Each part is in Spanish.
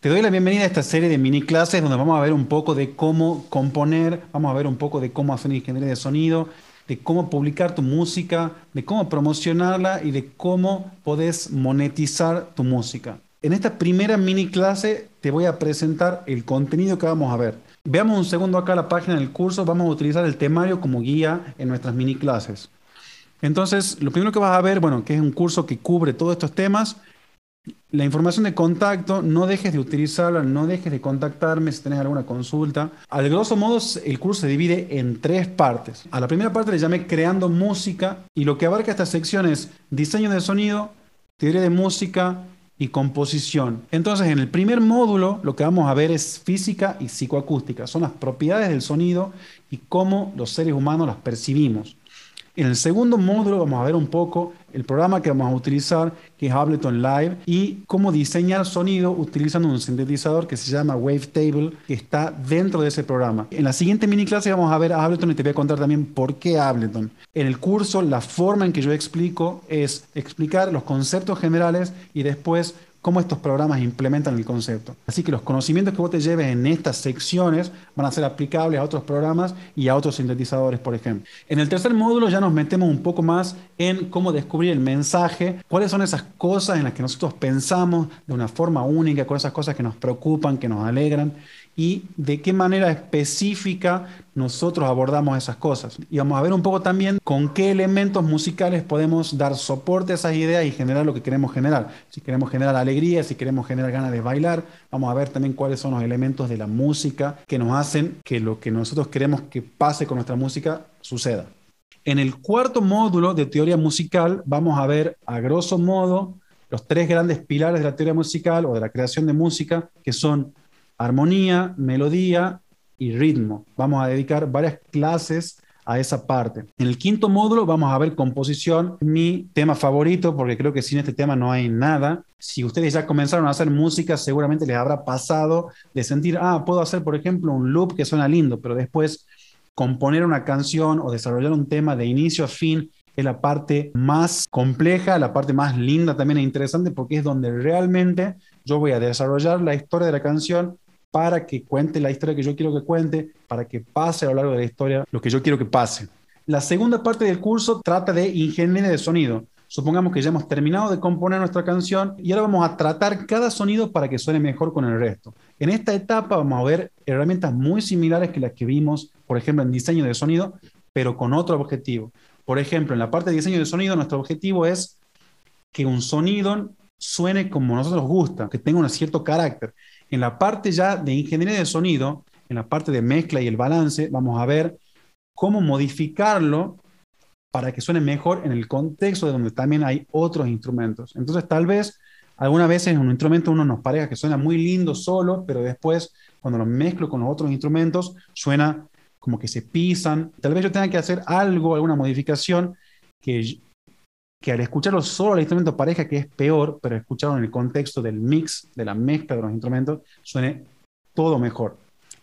Te doy la bienvenida a esta serie de mini clases donde vamos a ver un poco de cómo componer, vamos a ver un poco de cómo hacer ingeniería de sonido, de cómo publicar tu música, de cómo promocionarla y de cómo podés monetizar tu música. En esta primera mini clase te voy a presentar el contenido que vamos a ver. Veamos un segundo acá la página del curso, vamos a utilizar el temario como guía en nuestras mini clases. Entonces, lo primero que vas a ver, bueno, que es un curso que cubre todos estos temas, la información de contacto, no dejes de utilizarla, no dejes de contactarme si tenés alguna consulta. Al grosso modo, el curso se divide en tres partes. A la primera parte le llamé Creando Música y lo que abarca esta sección es diseño de sonido, teoría de música y composición. Entonces, en el primer módulo lo que vamos a ver es física y psicoacústica. Son las propiedades del sonido y cómo los seres humanos las percibimos. En el segundo módulo vamos a ver un poco el programa que vamos a utilizar, que es Ableton Live, y cómo diseñar sonido utilizando un sintetizador que se llama Wavetable, que está dentro de ese programa. En la siguiente mini clase vamos a ver Ableton y te voy a contar también por qué Ableton. En el curso, la forma en que yo explico es explicar los conceptos generales y después cómo estos programas implementan el concepto. Así que los conocimientos que vos te lleves en estas secciones van a ser aplicables a otros programas y a otros sintetizadores, por ejemplo. En el tercer módulo ya nos metemos un poco más en cómo descubrir el mensaje, cuáles son esas cosas en las que nosotros pensamos de una forma única, con esas cosas que nos preocupan, que nos alegran y de qué manera específica nosotros abordamos esas cosas. Y vamos a ver un poco también con qué elementos musicales podemos dar soporte a esas ideas y generar lo que queremos generar. Si queremos generar alegría, si queremos generar ganas de bailar, vamos a ver también cuáles son los elementos de la música que nos hacen que lo que nosotros queremos que pase con nuestra música suceda. En el cuarto módulo de teoría musical vamos a ver a grosso modo los tres grandes pilares de la teoría musical o de la creación de música, que son armonía, melodía y ritmo. Vamos a dedicar varias clases a esa parte. En el quinto módulo vamos a ver composición, mi tema favorito, porque creo que sin este tema no hay nada. Si ustedes ya comenzaron a hacer música, seguramente les habrá pasado de sentir, ah, puedo hacer, por ejemplo, un loop que suena lindo, pero después componer una canción o desarrollar un tema de inicio a fin es la parte más compleja, la parte más linda también e interesante, porque es donde realmente yo voy a desarrollar la historia de la canción para que cuente la historia que yo quiero que cuente, para que pase a lo largo de la historia lo que yo quiero que pase. La segunda parte del curso trata de ingeniería de sonido. Supongamos que ya hemos terminado de componer nuestra canción y ahora vamos a tratar cada sonido para que suene mejor con el resto. En esta etapa vamos a ver herramientas muy similares que las que vimos, por ejemplo, en diseño de sonido, pero con otro objetivo. Por ejemplo, en la parte de diseño de sonido, nuestro objetivo es que un sonido suene como nosotros gusta, que tenga un cierto carácter. En la parte ya de ingeniería de sonido, en la parte de mezcla y el balance, vamos a ver cómo modificarlo para que suene mejor en el contexto de donde también hay otros instrumentos. Entonces, tal vez algunas veces un instrumento uno nos pareja que suena muy lindo solo, pero después cuando lo mezclo con los otros instrumentos suena como que se pisan. Tal vez yo tenga que hacer algo, alguna modificación que que al escucharlo solo el instrumento pareja, que es peor, pero escucharlo en el contexto del mix, de la mezcla de los instrumentos, suene todo mejor.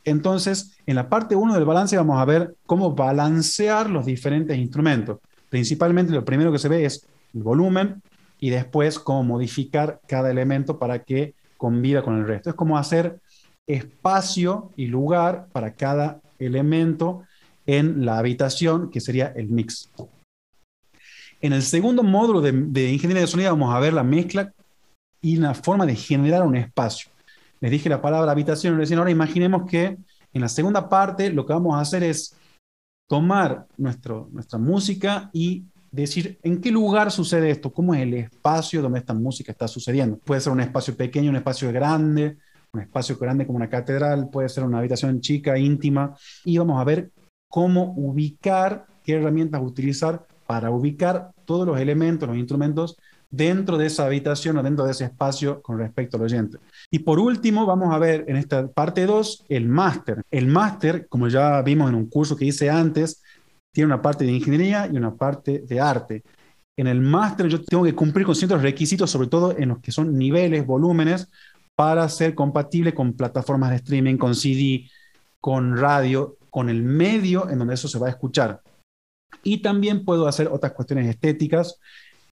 Entonces, en la parte 1 del balance vamos a ver cómo balancear los diferentes instrumentos. Principalmente lo primero que se ve es el volumen y después cómo modificar cada elemento para que conviva con el resto. Es como hacer espacio y lugar para cada elemento en la habitación, que sería el mix. En el segundo módulo de, ingeniería de sonido vamos a ver la mezcla y la forma de generar un espacio. Les dije la palabra habitación recién, ahora imaginemos que en la segunda parte lo que vamos a hacer es tomar nuestro, nuestra música y decir en qué lugar sucede esto, cómo es el espacio donde esta música está sucediendo. Puede ser un espacio pequeño, un espacio grande, un espacio grande como una catedral, puede ser una habitación chica, íntima, y vamos a ver cómo ubicar, qué herramientas utilizar para ubicar todos los elementos, los instrumentos dentro de esa habitación o dentro de ese espacio con respecto al oyente. Y por último, vamos a ver en esta parte 2 el máster. El máster, como ya vimos en un curso que hice antes, tiene una parte de ingeniería y una parte de arte. En el máster yo tengo que cumplir con ciertos requisitos, sobre todo en los que son niveles, volúmenes, para ser compatible con plataformas de streaming, con CD, con radio, con el medio en donde eso se va a escuchar. Y también puedo hacer otras cuestiones estéticas,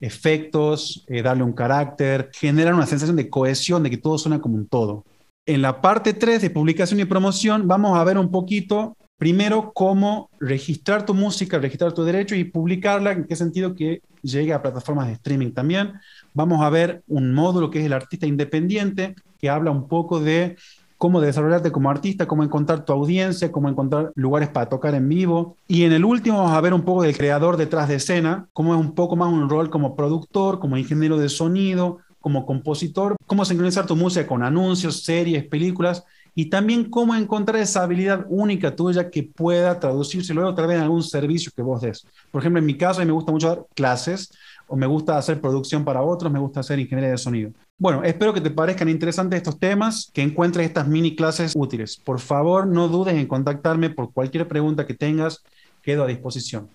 efectos, eh, darle un carácter, generar una sensación de cohesión, de que todo suena como un todo. En la parte 3 de publicación y promoción vamos a ver un poquito Primero, cómo registrar tu música, registrar tu derecho y publicarla, en qué sentido que llegue a plataformas de streaming también. Vamos a ver un módulo que es el artista independiente, que habla un poco de cómo desarrollarte como artista, cómo encontrar tu audiencia, cómo encontrar lugares para tocar en vivo. Y en el último vamos a ver un poco del creador detrás de escena, cómo es un poco más un rol como productor, como ingeniero de sonido, como compositor, cómo sincronizar tu música con anuncios, series, películas y también cómo encontrar esa habilidad única tuya que pueda traducirse luego otra vez en algún servicio que vos des. Por ejemplo, en mi caso, a mí me gusta mucho dar clases o me gusta hacer producción para otros, me gusta hacer ingeniería de sonido. Bueno, espero que te parezcan interesantes estos temas, que encuentres estas mini clases útiles. Por favor, no dudes en contactarme por cualquier pregunta que tengas, quedo a disposición.